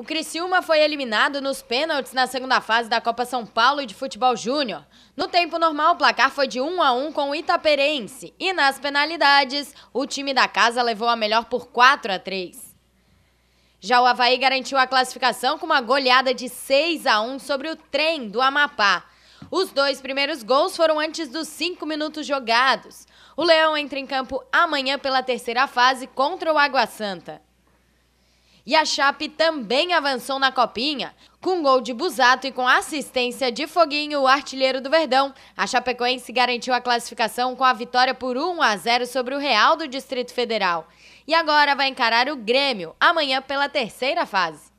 O Criciúma foi eliminado nos pênaltis na segunda fase da Copa São Paulo de Futebol Júnior. No tempo normal, o placar foi de 1 a 1 com o Itaperense. E nas penalidades, o time da casa levou a melhor por 4 a 3. Já o Havaí garantiu a classificação com uma goleada de 6 a 1 sobre o trem do Amapá. Os dois primeiros gols foram antes dos cinco minutos jogados. O Leão entra em campo amanhã pela terceira fase contra o Água Santa. E a Chape também avançou na Copinha. Com gol de Busato e com assistência de Foguinho, o artilheiro do Verdão, a Chapecoense garantiu a classificação com a vitória por 1 a 0 sobre o Real do Distrito Federal. E agora vai encarar o Grêmio, amanhã pela terceira fase.